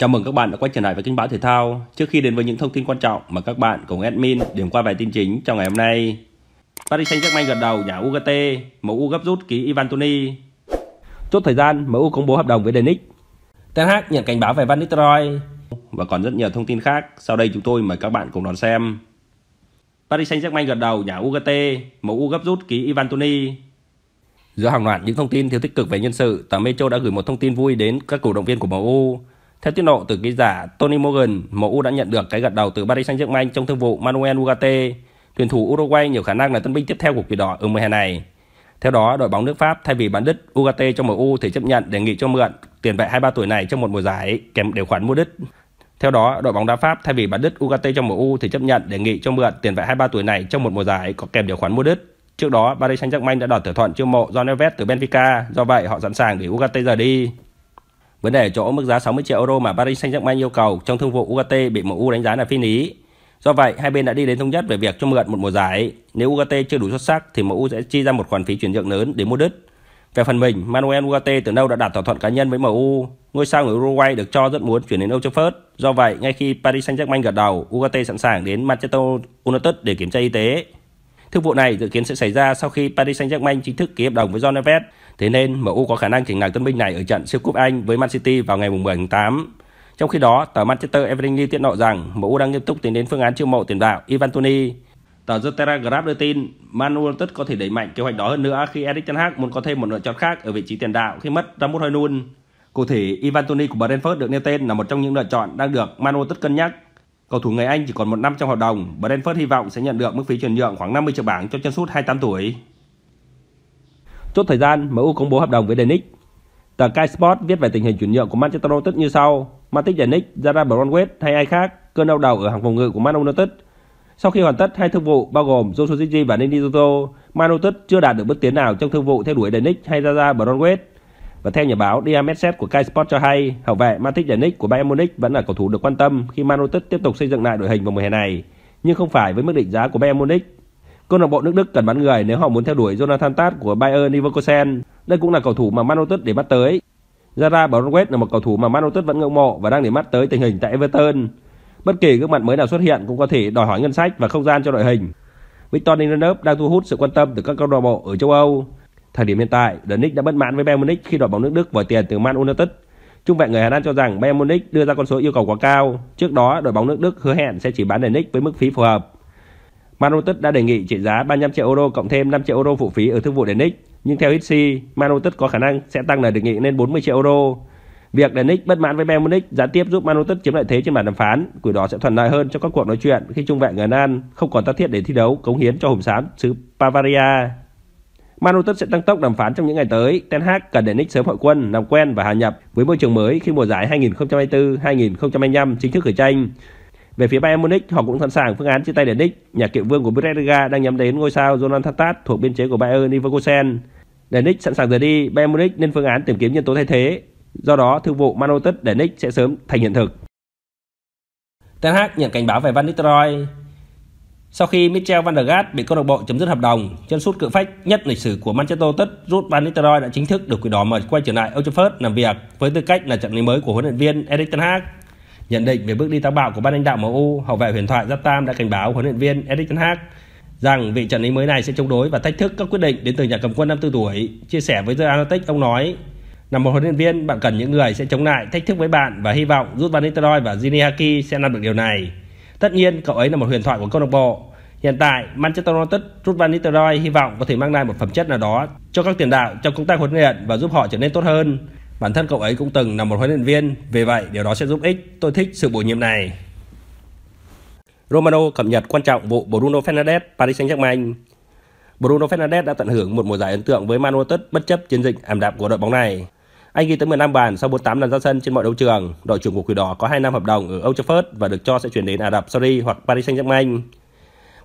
Chào mừng các bạn đã quay trở lại với kênh báo thể thao. Trước khi đến với những thông tin quan trọng mà các bạn cùng admin điểm qua vài tin chính trong ngày hôm nay. Paris Saint-Germain gật đầu nhà UGT, u gấp rút ký Ivan Toni. Chốt thời gian, u công bố hợp đồng với Denic. Ten Hag nhận cảnh báo về Van Nistelrooy và còn rất nhiều thông tin khác. Sau đây chúng tôi mời các bạn cùng đón xem. Paris Saint-Germain gật đầu nhà UGT, u gấp rút ký Ivan Toni. Giữa hàng loạt những thông tin thiếu tích cực về nhân sự, tờ Metro đã gửi một thông tin vui đến các cổ động viên của MU theo tiết lộ từ ký giả Tony Morgan, MU đã nhận được cái gật đầu từ Paris Saint-Germain trong thương vụ Manuel Ugarte, tuyển thủ Uruguay nhiều khả năng là tân binh tiếp theo của kỳ đỏ ở mùa hè này. Theo đó, đội bóng nước Pháp thay vì bán đứt Ugarte cho MU thì chấp nhận đề nghị cho mượn tiền vệ 23 tuổi này trong một mùa giải kèm điều khoản mua đứt. Theo đó, đội bóng đá Pháp thay vì bán đứt Ugarte cho MU thì chấp nhận đề nghị cho mượn tiền vệ 23 tuổi này trong một mùa giải có kèm điều khoản mua đứt. Trước đó, Paris Saint-Germain đã đòi thỏa thuận chiêu mộ John Neves từ Benfica, do vậy họ sẵn sàng để Ugarte rời đi. Vấn đề ở chỗ mức giá 60 triệu euro mà Paris Saint-Germain yêu cầu trong thương vụ Ugarte bị MU đánh giá là phi lý. Do vậy, hai bên đã đi đến thống nhất về việc cho mượn một mùa giải. Nếu Ugarte chưa đủ xuất sắc thì MU sẽ chi ra một khoản phí chuyển nhượng lớn để mua đứt. Về phần mình, Manuel Ugarte từ lâu đã đạt thỏa thuận cá nhân với MU. Ngôi sao người Uruguay được cho rất muốn chuyển đến Old Trafford. Do vậy, ngay khi Paris Saint-Germain gật đầu, Ugarte sẵn sàng đến Manchester United để kiểm tra y tế. Thương vụ này dự kiến sẽ xảy ra sau khi Paris Saint-Germain chính thức ký hợp đồng với John Neves. Thế nên MU có khả năng chỉnh ngạc tân binh này ở trận siêu cúp Anh với Man City vào ngày 10 tháng 8. Trong khi đó, tờ Manchester Evening News tiết lộ rằng MU đang nghiêm túc tính đến phương án chiêu mộ tiền đạo Ivan Toni. Tờ The Telegraph đưa tin Man United có thể đẩy mạnh kế hoạch đó hơn nữa khi Erik ten Hag muốn có thêm một lựa chọn khác ở vị trí tiền đạo khi mất Ramut Hoylund. Cụ thể, Ivan Toni của Brentford được nêu tên là một trong những lựa chọn đang được Man United cân nhắc Cầu thủ người Anh chỉ còn một năm trong hợp đồng, Brentford hy vọng sẽ nhận được mức phí chuyển nhượng khoảng 50 triệu bảng cho chân sút 28 tuổi. Chốt thời gian, MU công bố hợp đồng với Denick. Tờ Sky Sport viết về tình hình chuyển nhượng của Manchester United như sau. Matic Denick, Zara Brownwest hay ai khác, cơn đau đầu ở hàng phòng ngự của Man United. Sau khi hoàn tất hai thương vụ bao gồm Joshua Gigi và Nini Doto, Man United chưa đạt được bước tiến nào trong thương vụ theo đuổi Denick hay Zara Brownwest. Và theo nhà báo Dian của Sky Sport cho hay, hậu vệ Matic Pjanic của Bayern Munich vẫn là cầu thủ được quan tâm khi Man United tiếp tục xây dựng lại đội hình vào mùa hè này, nhưng không phải với mức định giá của Bayern Munich. Câu lạc bộ nước Đức cần bán người nếu họ muốn theo đuổi Jonathan Tah của Bayern Leverkusen. Đây cũng là cầu thủ mà Man United để mắt tới. Zara Brownway là một cầu thủ mà Man United vẫn ngưỡng mộ và đang để mắt tới tình hình tại Everton. Bất kỳ gương mặt mới nào xuất hiện cũng có thể đòi hỏi ngân sách và không gian cho đội hình. Victor Lindelof đang thu hút sự quan tâm từ các câu lạc bộ ở châu Âu. Thời điểm hiện tại, The Knicks đã bất mãn với Bayern Munich khi đội bóng nước Đức với tiền từ Man United. Trung vệ người Hà Lan cho rằng Bayern Munich đưa ra con số yêu cầu quá cao. Trước đó, đội bóng nước Đức hứa hẹn sẽ chỉ bán The Knicks với mức phí phù hợp. Man United đã đề nghị trị giá 35 triệu euro cộng thêm 5 triệu euro phụ phí ở thương vụ The Knicks, nhưng theo Hitsi, Man United có khả năng sẽ tăng lời đề nghị lên 40 triệu euro. Việc The Knicks bất mãn với Bayern Munich gián tiếp giúp Man United chiếm lợi thế trên bàn đàm phán, cử đó sẽ thuận lợi hơn cho các cuộc nói chuyện khi trung vệ người Hà Lan không còn tác thiết để thi đấu cống hiến cho hùm xám xứ Bavaria. Man United sẽ tăng tốc đàm phán trong những ngày tới. Ten Hag cần để Nick sớm hội quân, làm quen và hòa nhập với môi trường mới khi mùa giải 2024-2025 chính thức khởi tranh. Về phía Bayern Munich, họ cũng sẵn sàng phương án chia tay để Nick. Nhà cựu vương của Bundesliga đang nhắm đến ngôi sao Jonathan Tat thuộc biên chế của Bayern Leverkusen. Để Nick sẵn sàng rời đi, Bayern Munich nên phương án tìm kiếm nhân tố thay thế. Do đó, thương vụ Man United để Nick sẽ sớm thành hiện thực. Ten Hag nhận cảnh báo về Van Nistelrooy. Sau khi Mitchell van der Gaat bị câu lạc bộ chấm dứt hợp đồng, chân sút cự phách nhất lịch sử của Manchester United rút Van Nistelrooy đã chính thức được Quỷ Đỏ mời quay trở lại Old Trafford làm việc với tư cách là trợ lý mới của huấn luyện viên Erik ten Hag. Nhận định về bước đi táo bạo của ban lãnh đạo MU, hậu vệ huyền thoại Zlatan Tam đã cảnh báo huấn luyện viên Erik ten Hag rằng vị trợ lý mới này sẽ chống đối và thách thức các quyết định đến từ nhà cầm quân 54 tuổi. Chia sẻ với The Athletic, ông nói: "Là một huấn luyện viên, bạn cần những người sẽ chống lại, thách thức với bạn và hy vọng rút Van Nistelrooy và Gini Haki sẽ làm được điều này." Tất nhiên, cậu ấy là một huyền thoại của câu lạc bộ. Hiện tại, Manchester United rút Van Nistelrooy hy vọng có thể mang lại một phẩm chất nào đó cho các tiền đạo trong công tác huấn luyện và giúp họ trở nên tốt hơn. Bản thân cậu ấy cũng từng là một huấn luyện viên, vì vậy điều đó sẽ giúp ích. Tôi thích sự bổ nhiệm này. Romano cập nhật quan trọng vụ Bruno Fernandes Paris Saint-Germain. Bruno Fernandes đã tận hưởng một mùa giải ấn tượng với Man United bất chấp chiến dịch ảm đạm của đội bóng này. Anh ghi tới 15 bàn sau 48 lần ra sân trên mọi đấu trường. Đội trưởng của Quỷ Đỏ có 2 năm hợp đồng ở Old Trafford và được cho sẽ chuyển đến Ả Rập Saudi hoặc Paris Saint-Germain.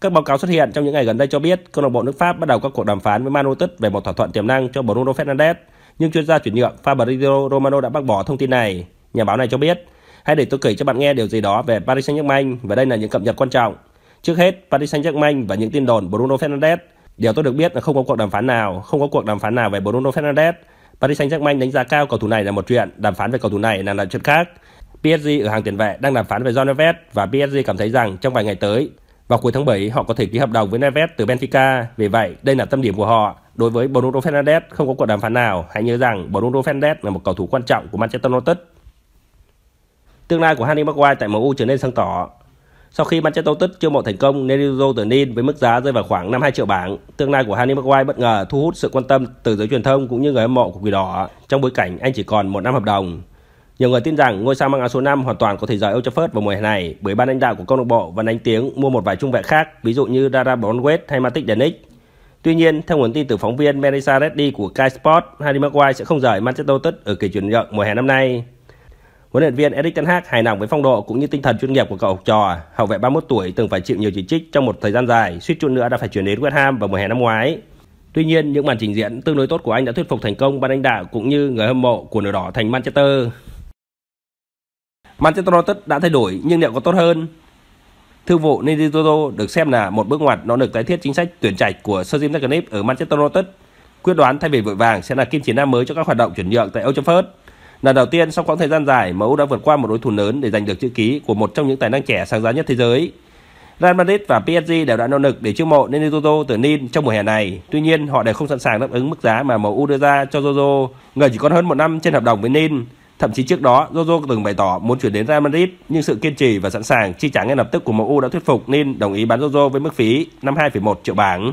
Các báo cáo xuất hiện trong những ngày gần đây cho biết câu lạc bộ nước Pháp bắt đầu các cuộc đàm phán với Man United về một thỏa thuận tiềm năng cho Bruno Fernandes, nhưng chuyên gia chuyển nhượng Fabrizio Romano đã bác bỏ thông tin này. Nhà báo này cho biết, hãy để tôi kể cho bạn nghe điều gì đó về Paris Saint-Germain và đây là những cập nhật quan trọng. Trước hết, Paris Saint-Germain và những tin đồn Bruno Fernandes. Điều tôi được biết là không có cuộc đàm phán nào, không có cuộc đàm phán nào về Bruno Fernandes Paris Saint-Germain đánh giá cao cầu thủ này là một chuyện, đàm phán về cầu thủ này là là chuyện khác. PSG ở hàng tiền vệ đang đàm phán về John Neves và PSG cảm thấy rằng trong vài ngày tới, vào cuối tháng 7 họ có thể ký hợp đồng với Neves từ Benfica. Vì vậy, đây là tâm điểm của họ. Đối với Bruno Fernandes không có cuộc đàm phán nào, hãy nhớ rằng Bruno Fernandes là một cầu thủ quan trọng của Manchester United. Tương lai của Harry Maguire tại MU trở nên sáng tỏ. Sau khi Manchester United chưa mộ thành công, Nerio Ternin với mức giá rơi vào khoảng 52 triệu bảng. Tương lai của Harry Maguire bất ngờ thu hút sự quan tâm từ giới truyền thông cũng như người hâm mộ của Quỷ Đỏ trong bối cảnh anh chỉ còn một năm hợp đồng. Nhiều người tin rằng ngôi sao mang áo số 5 hoàn toàn có thể rời Old Trafford vào mùa hè này bởi ban lãnh đạo của câu lạc bộ vẫn đánh tiếng mua một vài trung vệ khác, ví dụ như Dara Bonwet hay Matic Denick. Tuy nhiên, theo nguồn tin từ phóng viên Melissa Reddy của Sky Sport, Harry Maguire sẽ không rời Manchester United ở kỳ chuyển nhượng mùa hè năm nay. Huấn luyện viên Erik Ten Hag hài lòng với phong độ cũng như tinh thần chuyên nghiệp của cậu học trò. Hậu vệ 31 tuổi từng phải chịu nhiều chỉ trích trong một thời gian dài, suýt chút nữa đã phải chuyển đến West Ham vào mùa hè năm ngoái. Tuy nhiên, những màn trình diễn tương đối tốt của anh đã thuyết phục thành công ban lãnh đạo cũng như người hâm mộ của nửa đỏ thành Manchester. Manchester United đã thay đổi nhưng liệu có tốt hơn? Thương vụ Nizitoto được xem là một bước ngoặt nó được tái thiết chính sách tuyển trạch của Sir Jim Ratcliffe ở Manchester United. Quyết đoán thay vì vội vàng sẽ là kim chỉ nam mới cho các hoạt động chuyển nhượng tại Old Trafford. Lần đầu tiên sau khoảng thời gian dài, MU đã vượt qua một đối thủ lớn để giành được chữ ký của một trong những tài năng trẻ sáng giá nhất thế giới. Real Madrid và PSG đều đã nỗ lực để chiêu mộ Nenuto từ Nin trong mùa hè này. Tuy nhiên, họ đều không sẵn sàng đáp ứng mức giá mà MU đưa ra cho Jojo, người chỉ còn hơn một năm trên hợp đồng với Nin. Thậm chí trước đó, Jojo từng bày tỏ muốn chuyển đến Real Madrid, nhưng sự kiên trì và sẵn sàng chi trả ngay lập tức của MU đã thuyết phục Nin đồng ý bán Jojo với mức phí 52,1 triệu bảng.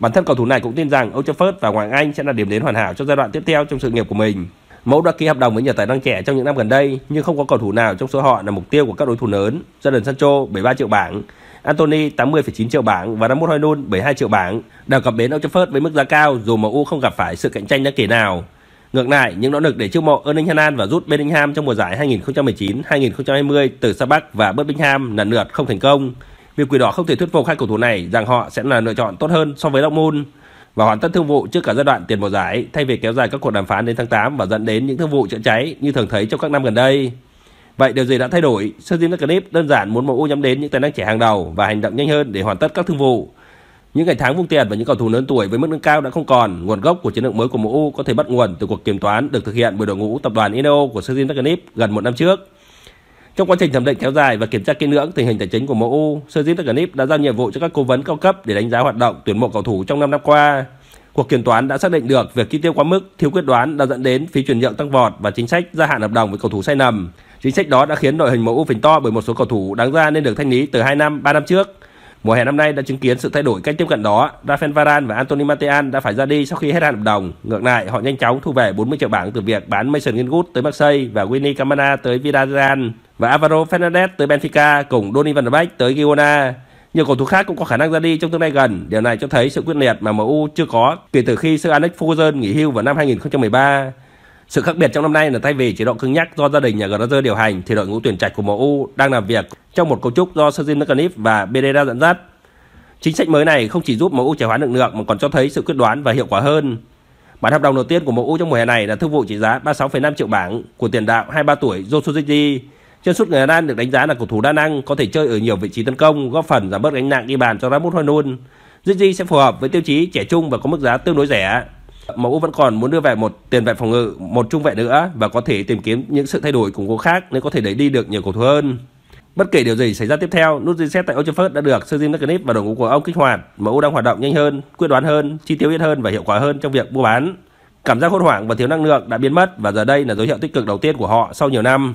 Bản thân cầu thủ này cũng tin rằng Old Trafford và Hoàng Anh sẽ là điểm đến hoàn hảo cho giai đoạn tiếp theo trong sự nghiệp của mình. Mẫu đã ký hợp đồng với nhiều tài năng trẻ trong những năm gần đây, nhưng không có cầu thủ nào trong số họ là mục tiêu của các đối thủ lớn. Jadon Sancho 73 triệu bảng, Anthony 80,9 triệu bảng và Ramos Hojlund 72 triệu bảng đều cập bến Old Trafford với mức giá cao dù MU không gặp phải sự cạnh tranh đáng kể nào. Ngược lại, những nỗ lực để chiêu mộ Erling Haaland và rút Bellingham trong mùa giải 2019-2020 từ Sabak và Birmingham lần lượt không thành công. Việc Quỷ Đỏ không thể thuyết phục hai cầu thủ này rằng họ sẽ là lựa chọn tốt hơn so với Dortmund và hoàn tất thương vụ trước cả giai đoạn tiền mùa giải thay vì kéo dài các cuộc đàm phán đến tháng 8 và dẫn đến những thương vụ chữa cháy như thường thấy trong các năm gần đây. Vậy điều gì đã thay đổi? Sergio Naknip đơn giản muốn MU nhắm đến những tài năng trẻ hàng đầu và hành động nhanh hơn để hoàn tất các thương vụ. Những ngày tháng vung tiền và những cầu thủ lớn tuổi với mức lương cao đã không còn, nguồn gốc của chiến lược mới của MU có thể bắt nguồn từ cuộc kiểm toán được thực hiện bởi đội ngũ tập đoàn Ineo của Sergio Naknip gần một năm trước. Trong quá trình thẩm định kéo dài và kiểm tra kỹ lưỡng tình hình tài chính của MU, Sergio Ragnick đã giao nhiệm vụ cho các cố vấn cao cấp để đánh giá hoạt động tuyển mộ cầu thủ trong 5 năm qua. Cuộc kiểm toán đã xác định được việc chi tiêu quá mức, thiếu quyết đoán đã dẫn đến phí chuyển nhượng tăng vọt và chính sách gia hạn hợp đồng với cầu thủ sai lầm. Chính sách đó đã khiến đội hình MU phình to bởi một số cầu thủ đáng ra nên được thanh lý từ 2 năm, 3 năm trước. Mùa hè năm nay đã chứng kiến sự thay đổi cách tiếp cận đó. Rafael Varane và Anthony Martial đã phải ra đi sau khi hết hạn hợp đồng. Ngược lại, họ nhanh chóng thu về 40 triệu bảng từ việc bán Mason Greenwood tới Marseille và Winnie Camara tới Villarreal và Alvaro Fernandez tới Benfica cùng Donny van de Beek tới Girona. Nhiều cầu thủ khác cũng có khả năng ra đi trong tương lai gần. Điều này cho thấy sự quyết liệt mà MU chưa có kể từ khi Sir Alex Ferguson nghỉ hưu vào năm 2013. Sự khác biệt trong năm nay là thay vì chế độ cứng nhắc do gia đình nhà Glazer điều hành thì đội ngũ tuyển trạch của MU đang làm việc trong một cấu trúc do Sergin Mcnip và Pereira dẫn dắt. Chính sách mới này không chỉ giúp MU trẻ hóa lực lượng mà còn cho thấy sự quyết đoán và hiệu quả hơn. Bản hợp đồng đầu tiên của MU trong mùa hè này là thương vụ trị giá 36,5 triệu bảng của tiền đạo 23 tuổi Josu Zidi Chân sút người Hà Lan được đánh giá là cầu thủ đa năng, có thể chơi ở nhiều vị trí tấn công, góp phần giảm bớt gánh nặng đi bàn cho Ramos Hojlund. Gigi sẽ phù hợp với tiêu chí trẻ trung và có mức giá tương đối rẻ. MU vẫn còn muốn đưa về một tiền vệ phòng ngự, một trung vệ nữa và có thể tìm kiếm những sự thay đổi củng cố khác nếu có thể đẩy đi được nhiều cầu thủ hơn. Bất kể điều gì xảy ra tiếp theo, nút reset tại Old Trafford đã được Sir Jim Ratcliffe và đội ngũ của ông kích hoạt. MU đang hoạt động nhanh hơn, quyết đoán hơn, chi tiêu ít hơn và hiệu quả hơn trong việc mua bán. Cảm giác hốt hoảng và thiếu năng lượng đã biến mất và giờ đây là dấu hiệu tích cực đầu tiên của họ sau nhiều năm.